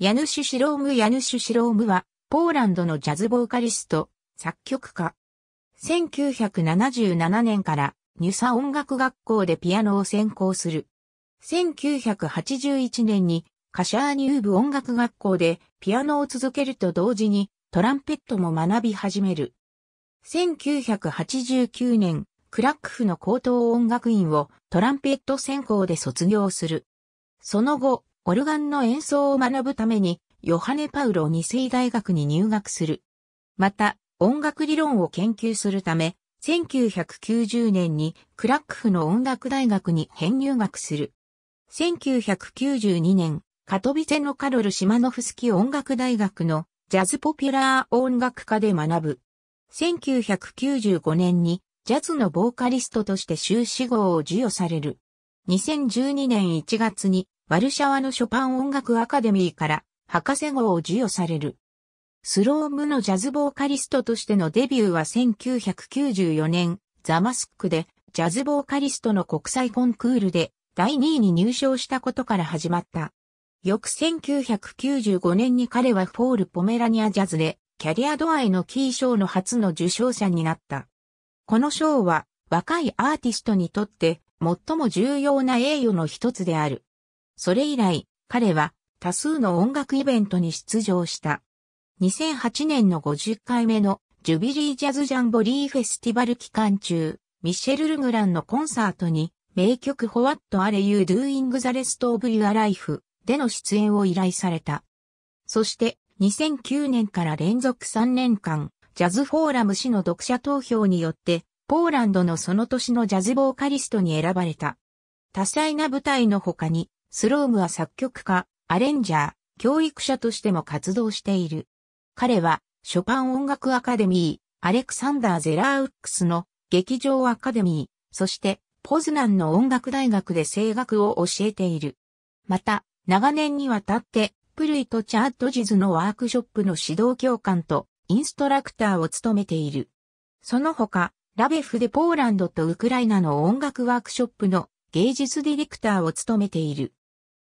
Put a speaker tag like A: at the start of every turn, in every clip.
A: ヤヌシュ・シローム・ヤヌシュ・シロームは、ポーランドのジャズボーカリスト、作曲家。1977年から、ニュサ音楽学校でピアノを専攻する。1981年に、カシャーニューブ音楽学校でピアノを続けると同時に、トランペットも学び始める。1989年、クラックフの高等音楽院をトランペット専攻で卒業する。その後、オルガンの演奏を学ぶために、ヨハネ・パウロ二世大学に入学する。また、音楽理論を研究するため、1990年にクラックフの音楽大学に編入学する。1992年、カトビセのカロル・シマノフスキ音楽大学のジャズポピュラー音楽科で学ぶ。1995年にジャズのボーカリストとして修士号を授与される。2012年1月にワルシャワのショパン音楽アカデミーから博士号を授与される。スロームのジャズボーカリストとしてのデビューは1994年、ザマスックでジャズボーカリストの国際コンクールで第2位に入賞したことから始まった。翌1995年に彼はフォール・ポメラニア・ジャズでキャリア度合いのキー賞の初の受賞者になった。この賞は若いアーティストにとって最も重要な栄誉の一つである。それ以来、彼は多数の音楽イベントに出場した。2008年の50回目のジュビリージャズジャンボリーフェスティバル期間中、ミシェル・ルグランのコンサートに名曲 What Are You Doing the Rest of Your Life での出演を依頼された。そして2009年から連続3年間、ジャズフォーラム氏の読者投票によって、ポーランドのその年のジャズボーカリストに選ばれた。多彩な舞台の他に、スロームは作曲家、アレンジャー、教育者としても活動している。彼は、ショパン音楽アカデミー、アレクサンダー・ゼラーウックスの劇場アカデミー、そして、ポズナンの音楽大学で声楽を教えている。また、長年にわたって、プルイとチャードジズのワークショップの指導教官とインストラクターを務めている。その他、ラベフでポーランドとウクライナの音楽ワークショップの芸術ディレクターを務めている。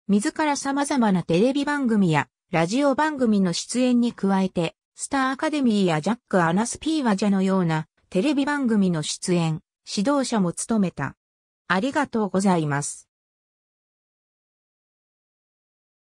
A: 自ら様々なテレビ番組やラジオ番組の出演に加えて、スターアカデミーやジャック・アナスピーワジャのようなテレビ番組の出演、指導者も務めた。ありがとうございます。